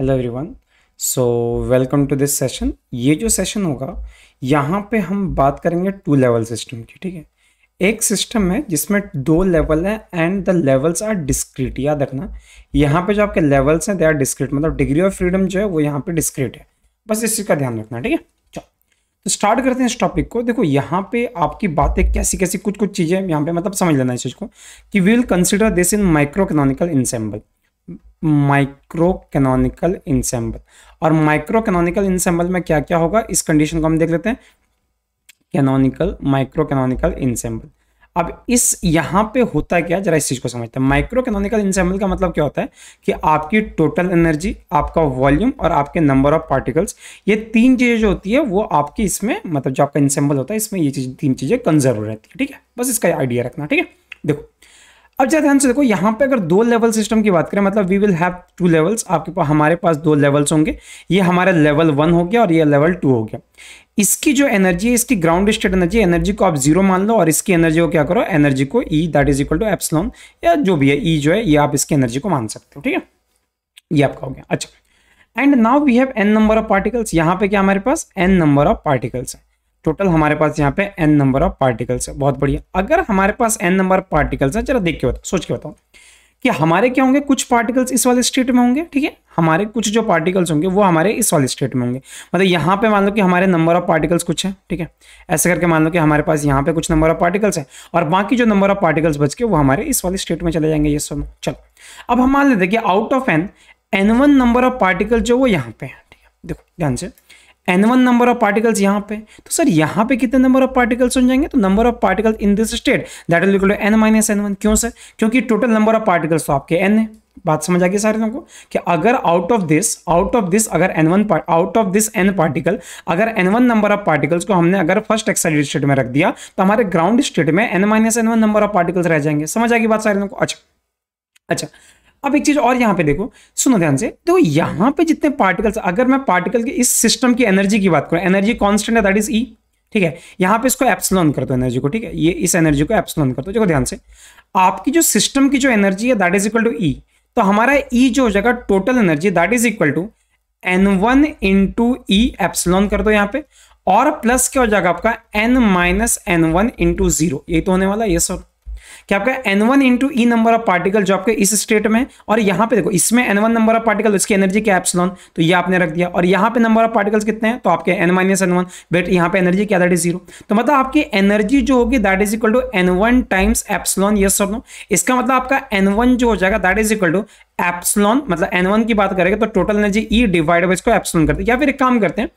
hello everyone so welcome to this session ये जो session होगा यहाँ पे हम बात करेंगे टू लेवल सिस्टम की ठीक है एक सिस्टम है जिसमें दो लेवल है and the levels are discrete याद रखना यहाँ पे जो आपके लेवल्स हैं दे आर डिस्क्रीट मतलब डिग्री ऑफ फ्रीडम जो है वो यहाँ पे डिस्क्रीट है बस इस चीज़ का ध्यान रखना ठीक है चलो तो स्टार्ट करते हैं इस टॉपिक को देखो यहाँ पे आपकी बातें कैसी कैसी कुछ कुछ चीज़ें यहाँ पे मतलब समझ लेना इस चीज़ को कि we will consider this in micro economical ensemble micro canonical ensemble और माइक्रो कैनोनिकल इंसेम्बल में क्या क्या होगा इस कंडीशन को हम देख लेते हैं कैनोनिकल माइक्रो कैनोनिकल इंसेम्बल अब इस यहाँ पे होता है क्या जरा इस चीज़ को समझते हैं माइक्रो कैनोनिकल इंसेम्बल का मतलब क्या होता है कि आपकी टोटल एनर्जी आपका वॉल्यूम और आपके नंबर ऑफ पार्टिकल्स ये तीन चीज़ें जो होती है वो आपकी इसमें मतलब जो आपका इंसेंबल होता है इसमें ये चीज़ तीन चीज़ें कंजर्व रहती है ठीक है बस इसका आइडिया रखना ठीक है देखो अब जैसे ध्यान से देखो यहाँ पे अगर दो लेवल सिस्टम की बात करें मतलब we will have two levels आपके पास हमारे पास दो लेवल्स होंगे ये हमारा लेवल वन हो गया और ये लेवल टू हो गया इसकी जो एनर्जी है इसकी ग्राउंड स्टेट एनर्जी एनर्जी को आप जीरो मान लो और इसकी एनर्जी को क्या करो एनर्जी को E that is equal to epsilon या जो भी है ई e जो है ये आप इसकी एनर्जी को मान सकते हो ठीक है ये आपका हो गया अच्छा and now we have N number of particles यहाँ पे क्या हमारे पास एन नंबर ऑफ पार्टिकल्स है टोटल हमारे पास यहाँ पे एन नंबर ऑफ पार्टिकल्स है बहुत बढ़िया अगर हमारे पास एन नंबर ऑफ पार्टिकल्स है जरा देख के बताओ सोच के बताओ कि हमारे क्या होंगे कुछ पार्टिकल्स इस वाले स्टेट में होंगे ठीक है हमारे कुछ जो पार्टिकल्स होंगे वो हमारे इस वाले स्टेट में होंगे मतलब यहाँ पे मान लो कि हमारे नंबर ऑफ पार्टिकल्स कुछ है ठीक है ऐसे करके मान लो कि हमारे पास यहाँ पे कुछ नंबर ऑफ पार्टिकल्स है और बाकी जो नंबर ऑफ पार्टिकल्स बच के वो हमारे इस वाले स्टेट में चले जाएंगे ये सब चलो अब हम मान लेते कि out of N N one number of particle जो वो यहाँ पे है ठीक है देखो ध्यान से N one number of particles यहाँ पे तो सर यहाँ पे कितने नंबर ऑफ पार्टिकल्स हो जाएंगे तो number of particles in this state that is equal to N minus N one क्यों सर क्योंकि टोटल नंबर ऑफ पार्टिकल्स तो आपके एन है बात समझ आ गई सारे लोगों को कि अगर out of this out of this अगर N one out of this N particle अगर N one number of particles को हमने अगर फर्स्ट एक्साइटेड स्टेट में रख दिया तो हमारे ग्राउंड स्टेट में N minus N one number of particles रह जाएंगे समझ आ गई बात सारे लोगों को अच्छा अच्छा अब एक चीज और यहाँ पे देखो सुनो ध्यान से देखो यहाँ पे जितने पार्टिकल्स अगर मैं पार्टिकल के इस सिस्टम की एनर्जी की बात करूँ एनर्जी कॉन्स्टेंट है दैट इज ई ठीक है यहाँ पे इसको एप्सलॉन कर दो एनर्जी को ठीक है ये इस एनर्जी को एप्सलॉन कर दो देखो ध्यान से आपकी जो सिस्टम की जो एनर्जी है that is equal to E तो हमारा ई e जो हो जाएगा total energy that is equal to N one to E epsilon कर दो यहाँ पे और प्लस क्या हो जाएगा आपका N minus N one into zero यही तो होने वाला है ये सब कि आपका N one into E number of particle जो आपके इस स्टेट में और यहाँ पे देखो इसमें N one number of particle इसकी एनर्जी क्या एप्सलॉन तो ये आपने रख दिया और यहाँ पे नंबर ऑफ पार्टिकल्स कितने हैं तो आपके N minus N one but यहाँ पे एनर्जी क्या दैट इज जीरो तो मतलब आपकी एनर्जी जो होगी that is equal to N one times epsilon yes sir no इसका मतलब आपका एन वन जो हो जाएगा that is equal to epsilon मतलब एन वन की बात करेंगे तो total energy E divide by इसको एप्सलॉन करते हैं या फिर एक काम करते हैं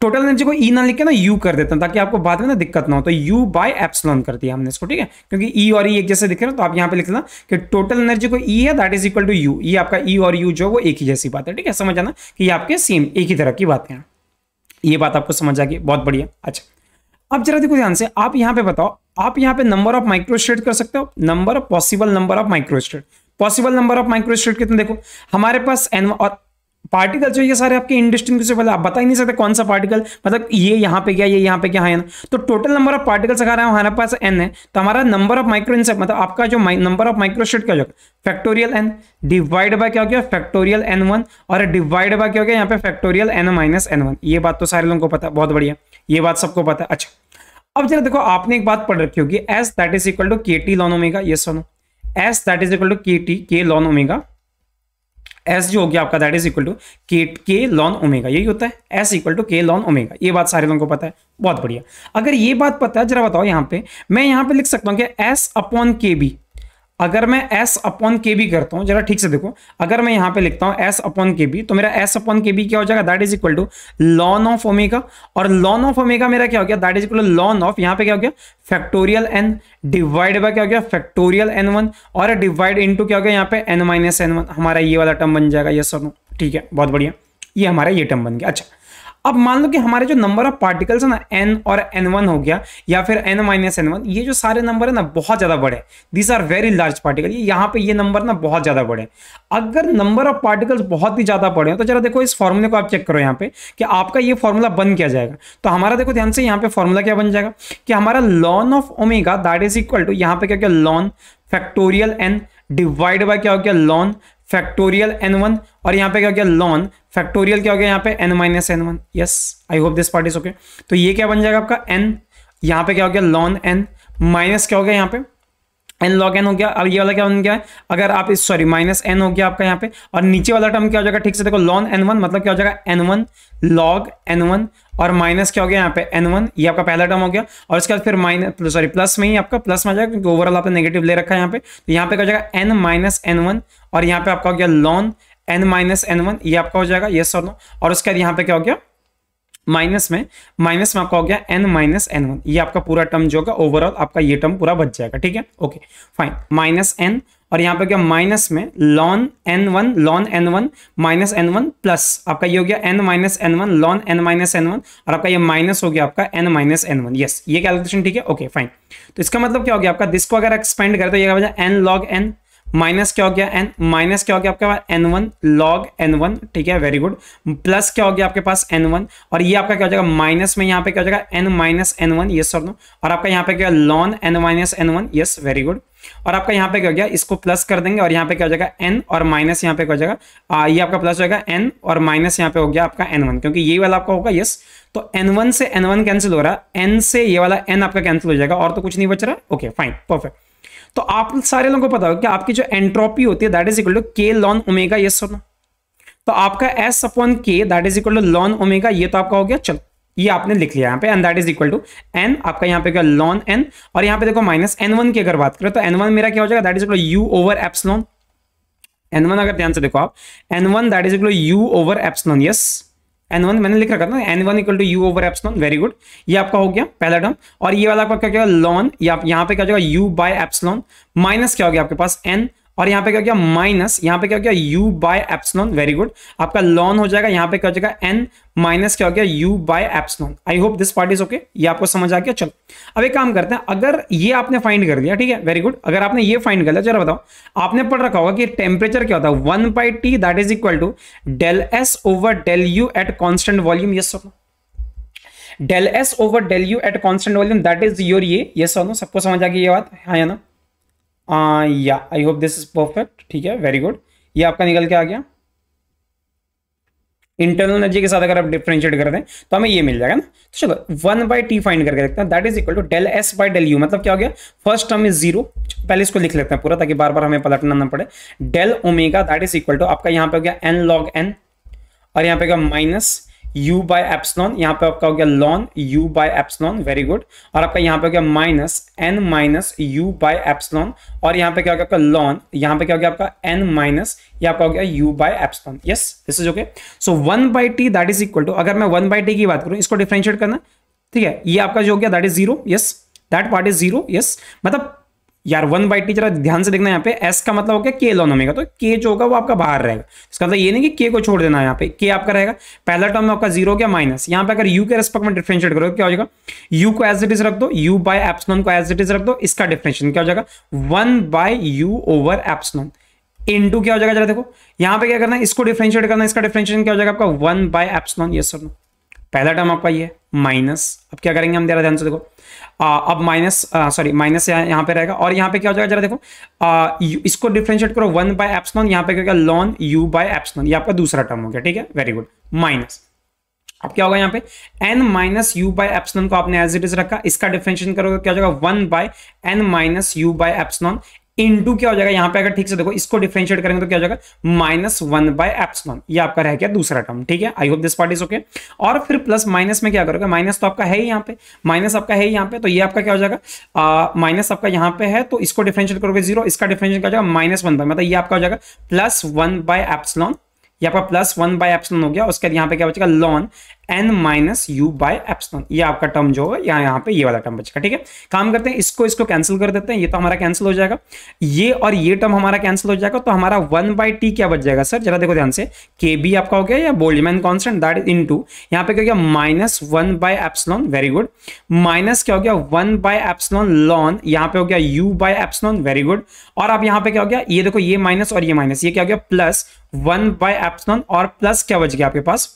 टोटल एनर्जी को ई e ना लिख के ना यू कर देते हैं ताकि आपको बाद में ना दिक्कत ना हो तो यू बाय एप्सलॉन कर दिया हमने इसको ठीक है क्योंकि ई e और ई e एक जैसे दिख रहे हैं तो आप यहाँ पे लिख लेना कि टोटल एनर्जी को ई है that is equal to U ये आपका ई और यू जो वो एक ही जैसी बात है ठीक है समझ आना कि ये आपके सेम एक ही तरह की बातें हैं ये बात आपको समझ आ गई बहुत बढ़िया अच्छा अब जरा देखो ध्यान से आप यहाँ पे बताओ आप यहाँ पे नंबर ऑफ माइक्रोस्टेट कर सकते हो number possible number of microstate possible number of microstate कितने देखो हमारे पास एन और पार्टिकल जो ये सारे आपके इंडस्ट्री से पहले आप बता ही नहीं सकते कौन सा पार्टिकल मतलब ये यहाँ पे क्या ये यहाँ पे क्या है ना तो टोटल नंबर ऑफ पार्टिकल्स अगर हमारे पास एन है तो हमारा नंबर ऑफ माइक्रो इंसेप्ट मतलब आपका जो नंबर ऑफ माइक्रोस्टेट क्या हो जाएगा फैक्टोरियल एन डिवाइड बाय क्या हो गया फैक्टोरियल एन वन और डिवाइड बाय क्या हो गया यहाँ पे factorial N minus N one ये बात तो सारे लोगों को पता बहुत बढ़िया ये बात सबको पता अच्छा अब जरा देखो आपने एक बात पढ़ रखी होगी S that is equal to K T ln omega ये सोनो S that is equal to K T K ln omega S जो हो गया आपका दैट इज इक्वल टू के के लॉन ओमेगा यही होता है S equal to K ln omega ये बात सारे लोगों को पता है बहुत बढ़िया अगर ये बात पता है जरा बताओ यहाँ पे मैं यहाँ पे लिख सकता हूँ कि एस अपॉन के बी अगर मैं एस अपॉन के बी करता हूं जरा ठीक से देखो अगर मैं यहां पे लिखता हूं एस अपॉन के बी तो मेरा एस अपॉन के बी क्या हो जाएगा that is equal to ln of omega और लॉन ऑफ ओमेगा मेरा क्या हो गया that is equal to ln of यहाँ पे क्या हो गया फैक्टोरियल एन डिवाइड बाय क्या हो गया फैक्टोरियल एन वन और डिवाइड इंटू क्या हो गया यहाँ पे एन माइनस एन वन हमारा ये वाला टर्म बन जाएगा यस सर नो ठीक है बहुत बढ़िया ये हमारा ये टर्म बन गया अच्छा अब मान लो कि हमारे जो नंबर ऑफ पार्टिकल्स है ना एन और एन वन हो गया या फिर एन माइनस एन वन ये जो सारे नंबर है ना बहुत ज़्यादा बड़े these are very large particle ये यहाँ पे ये नंबर ना बहुत ज़्यादा बड़े अगर नंबर ऑफ पार्टिकल्स बहुत ही ज़्यादा बड़े हैं तो जरा देखो इस फॉर्मूले को आप चेक करो यहाँ पे कि आपका ये फॉर्मूला बन किया जाएगा तो हमारा देखो ध्यान से यहाँ पे फॉर्मूला क्या बन जाएगा कि हमारा ln of omega that is equal to यहाँ पे क्या क्या ln factorial N divide by क्या हो गया लॉन फैक्टोरियल एन वन और यहाँ पे क्या हो गया लॉन फैक्टोरियल क्या हो गया यहाँ पे N minus N one yes I hope this part is okay तो ये क्या बन जाएगा आपका एन यहाँ पे क्या हो गया लॉन एन माइनस क्या हो गया यहाँ पे एन लॉग एन हो गया अब ये वाला क्या बन गया है अगर आप इस सॉरी माइनस एन हो गया आपका यहाँ पे और नीचे वाला टर्म क्या हो जाएगा ठीक से देखो लॉन एन वन मतलब क्या हो जाएगा N one log N one और माइनस क्या हो गया यहाँ पे एन वन ये आपका पहला टर्म हो गया और उसके बाद फिर माइनस सॉरी प्लस में ही आपका प्लस में आ जाएगा क्योंकि ओवरऑल आपने नेगेटिव ले रखा है यहाँ पे तो यहाँ पे क्या हो जाएगा एन माइनस एन वन और यहाँ पे आपका हो गया ln N minus N one ये आपका हो जाएगा ये सर और उसके बाद यहाँ पे क्या हो गया माइनस में माइनस में आपका हो गया एन माइनस एन वन ये आपका पूरा टर्म जो होगा ओवरऑल आपका ये टर्म पूरा बच जाएगा ठीक है ओके फाइन माइनस एन और यहाँ पे क्या माइनस में ln N one ln N one minus N one plus आपका ये हो गया N minus N one ln N minus N one और आपका ये माइनस हो गया आपका N minus N one yes ये कैलकुलेशन ठीक है ओके फाइन तो इसका मतलब क्या हो गया आपका दिस को अगर एक्सपेंड करें तो ये एन लॉग एन माइनस क्या हो गया एन माइनस क्या हो गया आपके पास N one log N one ठीक है वेरी गुड प्लस क्या हो गया आपके पास एन वन और ये आपका क्या हो जाएगा माइनस में यहाँ पे क्या हो जाएगा N minus N one yes और नो और आपका यहाँ पे क्या ln N minus N one yes very good और आपका यहाँ पे क्या हो गया इसको प्लस कर देंगे और यहाँ पे क्या हो जाएगा एन और माइनस यहाँ पे क्या हो जाएगा ये आपका प्लस हो जाएगा एन और माइनस यहाँ पे हो गया आपका एन वन क्योंकि ये वाला आपका होगा यस तो एन वन से एन वन कैंसिल हो रहा है एन से ये वाला एन आपका कैंसिल हो जाएगा और तो कुछ नहीं बच रहा ओके फाइन परफेक्ट तो आप सारे लोगों को पता होगा कि आपकी जो एंट्रोपी होती है that is equal to K ln omega ये सुनो तो आपका S upon K that is equal to ln omega ये तो आपका हो गया चलो ये आपने लिख लिया यहाँ पे and that is equal to n आपका यहाँ पे क्या लॉन एन और यहाँ पे देखो माइनस एन वन की अगर बात करें तो एन वन मेरा क्या हो जाएगा that is equal u over epsilon n one अगर ध्यान से देखो आप n one that is equal u over epsilon yes n one तो मैंने लिख रखा था n one equal to u over epsilon very good ये आपका हो गया पहला टर्म और ये वाला आपका क्या क्या लॉन या यहाँ पे क्या हो जाएगा यू बाय एप्सलॉन माइनस क्या हो गया आपके पास एन और यहाँ पे क्या क्या माइनस यहाँ पे क्या क्या u by epsilon very good आपका लॉन हो जाएगा यहाँ पे क्या हो जाएगा n माइनस क्या हो गया u by epsilon I hope this part is okay ये आपको समझ आ गया चलो अब एक काम करते हैं अगर ये आपने फाइंड कर दिया ठीक है वेरी गुड अगर आपने ये फाइंड कर लिया जरा बताओ आपने पढ़ रखा होगा कि टेम्परेचर क्या होता है one by t that is equal to del s over del u at constant volume yes sir del s over del u at constant volume that is your ये यस और सबको समझ आ गया ये बात हाँ ना या I hope this is perfect ठीक है वेरी गुड ये आपका निकल के आ गया इंटरनल एनर्जी के साथ अगर आप डिफ्रेंशिएट कर दें तो हमें ये मिल जाएगा ना तो चलो वन बाई टी फाइंड करके देखते हैं that is equal to del s by del u मतलब क्या हो गया फर्स्ट टर्म इज जीरो पहले इसको लिख लेते हैं पूरा ताकि बार बार हमें पलटना ना पड़े del omega that is equal to आपका यहाँ पे हो गया एन लॉग एन और यहाँ पे माइनस u बाय एप्सलॉन यहाँ पे आपका हो गया ln u by epsilon very good और आपका यहाँ पे हो गया minus n minus u by epsilon और यहाँ पे क्या हो गया आपका लॉन यहाँ पे क्या हो गया आपका n माइनस ये आपका हो गया u by epsilon yes this is okay so one by t that is equal to अगर मैं वन बाई टी की बात करूँ इसको डिफ्रेंशिएट करना ठीक है ये आपका जो हो गया that is zero yes that part is zero yes मतलब यार वन बाई टी जरा ध्यान से देखना यहाँ पे एस का मतलब हो गया के लॉन ओमेगा तो के जो होगा वो आपका बाहर रहेगा इसका मतलब ये नहीं कि के को छोड़ देना है यहाँ पे के आपका रहेगा पहला टर्म में आपका जीरो हो गया माइनस यहाँ पे अगर यू के रेस्पेक्ट में डिफ्रेंशिएट करोगे क्या हो जाएगा यू को एज इट इज रख दो यू बाय एप्सलॉन को एज इट इज रख दो इसका डिफ्रेंशिएशन क्या हो जाएगा one by u over epsilon into क्या हो जाएगा जरा देखो यहाँ पे क्या करना है इसको डिफ्रेंशिएट करना इसका डिफ्रेंशिएशन क्या हो जाएगा आपका one by epsilon yes sir पहला टर्म आपका ये माइनस अब क्या करेंगे हम ध्यान से देखो आ, अब माइनस सॉरी माइनस यहाँ पे रहेगा और यहाँ पे क्या हो जाएगा जरा देखो आ, इसको डिफ्रेंशिएट करो वन बाय एप्सनॉन यहाँ पे क्या लॉन यू बाय एप्सनॉन ये आपका दूसरा टर्म हो गया ठीक है वेरी गुड माइनस अब क्या होगा यहाँ पे N minus u by epsilon को आपने एज इट इज रखा इसका डिफ्रेंशिएशन करोगे क्या हो जाएगा one by n minus u by epsilon into क्या हो जाएगा यहां पे अगर ठीक से देखो इसको डिफ्रेंशिएट करेंगे तो क्या हो जाएगा माइनस वन बाय एप्सलॉन ये आपका रह गया दूसरा टर्म ठीक है I hope this part is okay और फिर प्लस माइनस में क्या करोगे माइनस तो आपका है ही यहाँ पे माइनस आपका है ही यहाँ पे तो ये आपका क्या हो जाएगा माइनस आपका यहाँ पे है तो इसको डिफ्रेंशिएट करोगे जीरो इसका डिफ्रेंशिएट क्या हो जाएगा माइनस वन बाय मतलब ये आपका हो जाएगा प्लस वन बाय एप्सलॉन ये आपका प्लस वन बाय एप्सलॉन हो गया उसके बाद यहाँ पे क्या बचेगा ln N minus u by epsilon ये आपका टर्म जो है यहाँ यहाँ पे ये वाला टर्म बचेगा ठीक है काम करते हैं इसको इसको कैंसिल कर देते हैं ये तो हमारा कैंसिल हो जाएगा ये और ये टर्म हमारा कैंसिल हो जाएगा तो हमारा वन बाई टी क्या बच जाएगा सर जरा देखो ध्यान से के बी आपका हो गया या Boltzmann constant that into यहाँ पे क्या गया minus one by epsilon very good minus क्या हो गया वन बाय एप्सलॉन लॉन यहाँ पे हो गया u by epsilon very good और आप यहाँ पे क्या हो गया ये देखो ये माइनस और ये माइनस ये क्या हो गया प्लस वन बाय एप्सलॉन और प्लस क्या बच गया आपके पास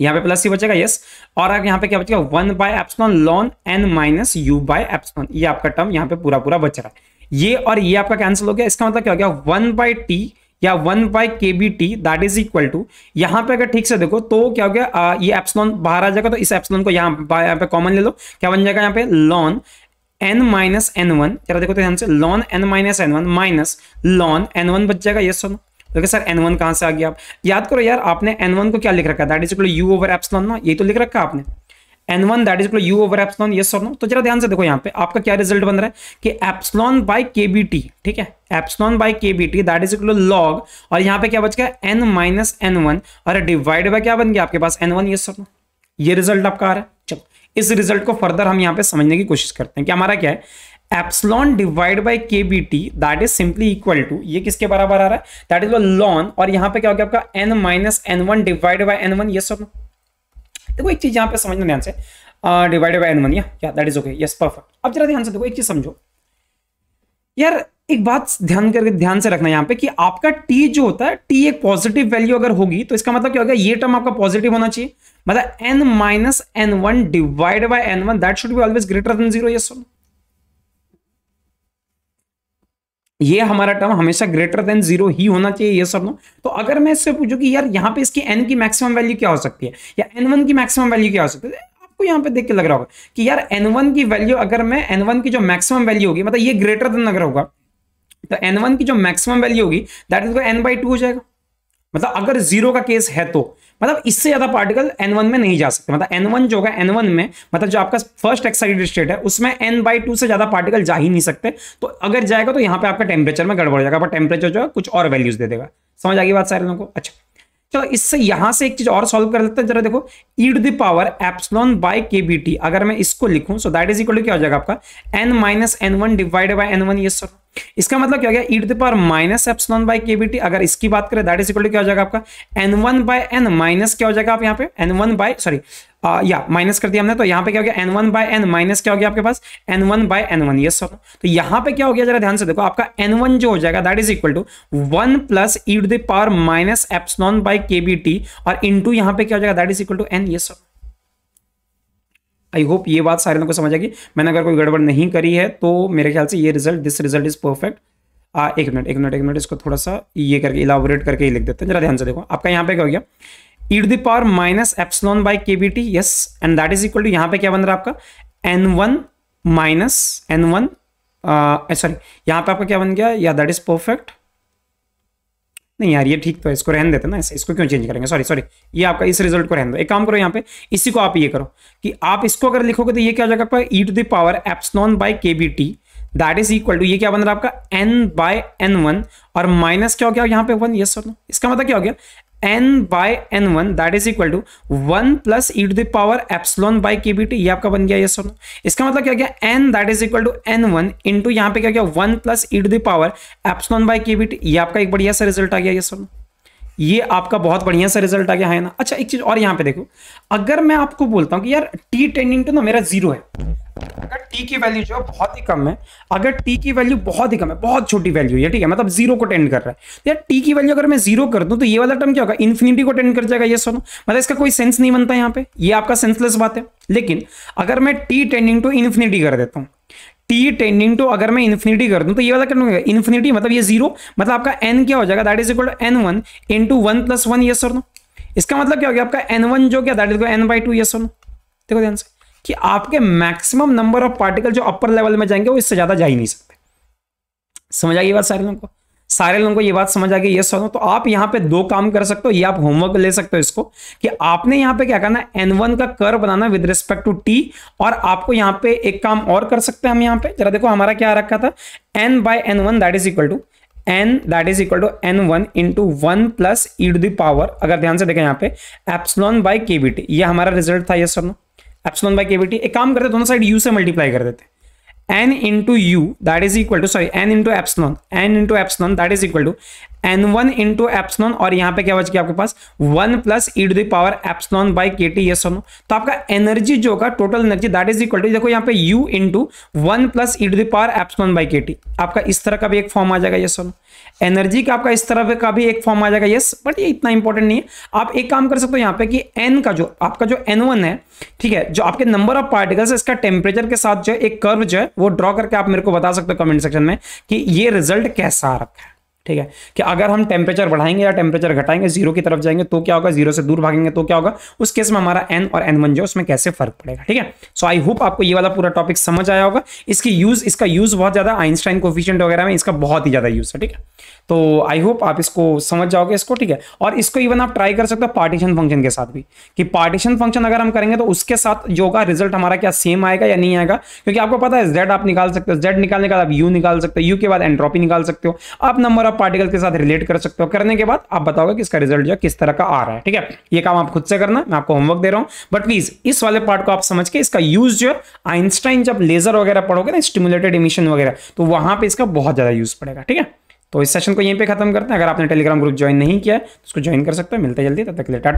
यहाँ पे प्लस ही बचेगा यस और अब यहाँ पे क्या बचेगा one by epsilon ln N minus u by epsilon ये आपका टर्म यहाँ पे पूरा पूरा बच रहा है ये और ये आपका कैंसिल हो गया इसका मतलब क्या हो गया वन बाय टी या one by k b t that is equal to यहाँ पे अगर ठीक से देखो तो क्या हो गया आ, ये एप्सलॉन बाहर आ जाएगा तो इस एप्सलॉन को यहाँ यहाँ पे कॉमन ले लो क्या बन जाएगा यहाँ पे ln N minus N one जरा देखो तो ध्यान से ln N minus N one minus ln N one बच जाएगा यस सुनो देखिए सर एन वन कहाँ से आ गया आप याद करो यार आपने एन वन को क्या लिख रखा है that is equal u over epsilon ना ये तो लिख रखा आपने n one that is u over epsilon yes और नो तो जरा ध्यान से देखो यहाँ पे आपका क्या रिजल्ट बन रहा है कि epsilon by k b t ठीक है epsilon by k b t that is equal log और यहाँ पे क्या बच गया एन माइनस एन वन और डिवाइड बाय क्या बन गया आपके पास एन वन यस और नो ये रिजल्ट आपका आ रहा है चलो इस रिजल्ट को फर्दर हम यहाँ पे समझने की कोशिश करते हैं कि हमारा क्या है epsilon divide by k b t that is simply equal to ये किसके बराबर आ रहा है दैट इज लॉन और यहां पे क्या हो गया आपका N minus N one divide by n one ये सब देखो एक चीज यहां पे समझना ध्यान से डिवाइड बाई एन वन या that is okay yes perfect अब जरा ध्यान से देखो एक चीज समझो यार एक बात ध्यान करके ध्यान से रखना यहाँ पे कि आपका t जो होता है t एक पॉजिटिव वैल्यू अगर होगी तो इसका मतलब क्या होगा ये टर्म आपका पॉजिटिव होना चाहिए मतलब n minus N one divide by n one that should be always greater than zero yes ये हमारा टर्म हमेशा ग्रेटर देन जीरो ही होना चाहिए ये सब नो तो अगर मैं इससे पूछू कि यार यहाँ पे इसकी एन की मैक्सिमम वैल्यू क्या हो सकती है या एन वन की मैक्सिमम वैल्यू क्या हो सकती है तो आपको यहाँ पे देख के लग रहा होगा कि यार एन वन की वैल्यू अगर मैं एन वन की जो मैक्सिमम वैल्यू होगी मतलब ये ग्रेटर देन अगर होगा तो एन वन की जो मैक्सिमम वैल्यू होगी that is n by two हो जाएगा मतलब अगर जीरो का केस है तो मतलब इससे ज़्यादा पार्टिकल एन वन में नहीं जा सकते मतलब एन वन जो होगा एन वन में मतलब जो आपका फर्स्ट एक्साइटेड स्टेट है उसमें एन बाई टू से ज़्यादा पार्टिकल जा ही नहीं सकते तो अगर जाएगा तो यहाँ पे आपका टेम्परेचर में गड़बड़ जाएगा जाएगा टेम्परेचर जो है कुछ और वैल्यूज़ दे देगा समझ आ गई बात सारे लोगों को अच्छा चलो इससे यहां से एक चीज और सॉल्व कर लेते हैं जरा देखो e to power epsilon by t अगर मैं इसको लिखूं so that is equal to क्या हो जाएगा आपका N minus N one divide by n one ये सर इसका मतलब क्या हो गया e to power minus epsilon by k b t अगर इसकी बात करें दैट इज इक्वल टू क्या हो जाएगा आपका N one by n minus क्या हो जाएगा आप यहाँ पे एन वन बाय सॉरी या माइनस कर दिया हमने तो यहाँ पे क्या हो गया n one by n minus क्या हो गया आपके पास N one by n one yes तो यहाँ पे क्या हो गया जरा ध्यान से देखो आपका एन वन जो हो जाएगा that is equal to one plus e to power minus epsilon by k b t और इंटू यहाँ पे क्या हो जाएगा that is equal to n yes sir I hope ये बात सारे लोगों को समझ आएगी मैंने अगर कोई गड़बड़ नहीं करी है तो मेरे ख्याल से ये result this result is perfect आ एक मिनट एक मिनट एक मिनट इसको थोड़ा सा ये करके इलाबोरेट करके ही लिख देते हैं जरा ध्यान से देखो आपका यहाँ पे क्या हो गया e to the power minus epsilon by k b t yes and that is equal to यहाँ पे क्या बन रहा है आपका N one minus N one sorry यहाँ पे आपका क्या बन गया या दैट इज परफेक्ट नहीं यार ये ठीक तो है इसको रहने देते ना ऐसे इसको क्यों चेंज करेंगे सॉरी सॉरी ये आपका इस रिजल्ट को रहने दो एक काम करो यहाँ पे इसी को आप ये करो कि आप इसको अगर लिखोगे तो ये क्या हो जाएगा आपका e to the power epsilon by k b t that is equal to ये क्या बन रहा है आपका एन बाय एन वन और माइनस क्या हो गया यहाँ पे वन यस सर इसका मतलब क्या हो गया n by n one that is equal to one plus e to power epsilon by k b t ये आपका बन गया ये सोनो इसका मतलब क्या क्या n that is equal to N one into यहाँ पे क्या क्या one plus e to power epsilon by k b t ये आपका एक बढ़िया सा रिजल्ट आ गया ये सोनो ये आपका बहुत बढ़िया सा रिजल्ट आ गया है ना अच्छा एक चीज और यहाँ पे देखो अगर मैं आपको बोलता हूँ कि यार टी टेंडिंग टू ना मेरा जीरो है टी की वैल्यू जो है बहुत ही कम है अगर टी की वैल्यू बहुत ही कम है बहुत छोटी वैल्यू है ठीक है मतलब जीरो को टेंड कर रहा है तो यार टी की वैल्यू अगर मैं जीरो कर दूं तो ये वाला टर्म क्या होगा इन्फिनिटी को टेंड कर जाएगा ये सोनो मतलब इसका कोई सेंस नहीं बनता यहाँ पे ये आपका सेंसलेस बात है लेकिन अगर मैं टी टेंडिंग टू इन्फिनिटी कर देता हूँ टी टेंडिंग टू अगर मैं इन्फिनिटी कर दूं तो ये वाला क्या होगा इन्फिनिटी मतलब ये जीरो मतलब आपका एन क्या हो जाएगा that is equal to N one into one plus one ये सर नो इसका मतलब क्या हो गया आपका एन वन जो क्या that is n by two ये सर नो देखो ध्यान से कि आपके मैक्सिमम नंबर ऑफ पार्टिकल जो अपर लेवल में जाएंगे वो इससे ज़्यादा जा ही नहीं सकते समझ आई बात सारे लोगों को सारे लोगों को ये बात समझ आ गई ये सर तो आप यहाँ पे दो काम कर सकते हो ये आप होमवर्क ले सकते हो इसको कि आपने यहाँ पे क्या करना एन वन का कर बनाना विद रिस्पेक्ट टू टी और आपको यहाँ पे एक काम और कर सकते हैं हम यहाँ पे जरा देखो हमारा क्या रखा था n by n one that is equal to n that is equal to N one to one plus e to power अगर ध्यान से देखें यहाँ पे epsilon by k b t ये हमारा रिजल्ट था ये sir no epsilon by kbt एक काम करते दोनों साइड यू से मल्टीप्लाई कर देते n into u that is equal to sorry n into epsilon n into epsilon that is equal to N one into epsilon और यहाँ पे क्या बच गया आपके पास one plus e to power epsilon by k t yes no तो आपका एनर्जी जो होगा total energy that is equal to देखो यहाँ पे u into one plus e to power epsilon by k T आपका इस तरह का भी एक फॉर्म आ जाएगा ये सोनो एनर्जी का आपका इस तरह का भी एक फॉर्म आ जाएगा यस बट ये इतना इंपॉर्टेंट नहीं है आप एक काम कर सकते हो यहाँ पे कि एन का जो आपका जो एन वन है ठीक है जो आपके नंबर ऑफ पार्टिकल्स है इसका टेम्परेचर के साथ जो एक कर्व जो है वो ड्रॉ करके आप मेरे को बता सकते हो कमेंट सेक्शन में कि ये रिजल्ट कैसा आ रखा है ठीक है कि अगर हम टेम्परेचर बढ़ाएंगे या टेम्परेचर घटाएंगे जीरो की तरफ जाएंगे तो क्या होगा जीरो से दूर भागेंगे तो क्या होगा उस केस में हमारा एन और एन वन जो उसमें कैसे फर्क पड़ेगा ठीक है सो आई होप आपको ये वाला पूरा टॉपिक समझ आया होगा इसकी यूज इसका यूज बहुत ज्यादा आइंस्टाइन कोफिशियंट वगैरह में इसका बहुत ही ज्यादा यूज है ठीक है तो आई होप आप इसको समझ जाओगे इसको ठीक है और इसको इवन आप ट्राई कर सकते हो पार्टीशन फंक्शन के साथ भी कि पार्टीशन फंक्शन अगर हम करेंगे तो उसके साथ जो होगा रिजल्ट हमारा क्या सेम आएगा या नहीं आएगा क्योंकि आपको पता है जेड आप निकाल सकते हो जेड निकालने के बाद आप यू निकाल सकते हो यू के बाद एंड्रॉपी निकाल सकते हो आप नंबर ऑफ पार्टिकल के साथ रिलेट कर सकते हो करने के बाद आप बताओगे कि इसका रिजल्ट जो है किस तरह का आ रहा है ठीक है ये काम आप खुद से करना मैं आपको होमवर्क दे रहा हूँ बट प्लीज इस वाले पार्ट को आप समझ के इसका यूज जो है आइंस्टाइन जब लेजर वगैरह पढ़ोगे ना स्टिमुलेटेड इमिशन वगैरह तो वहां पर इसका बहुत ज्यादा यूज पड़ेगा ठीक है तो इस सेशन को यहीं पे खत्म करते हैं अगर आपने टेलीग्राम ग्रुप ज्वाइन नहीं किया तो उसको ज्वाइन कर सकते हैं मिलते जल्दी तब तक लेटा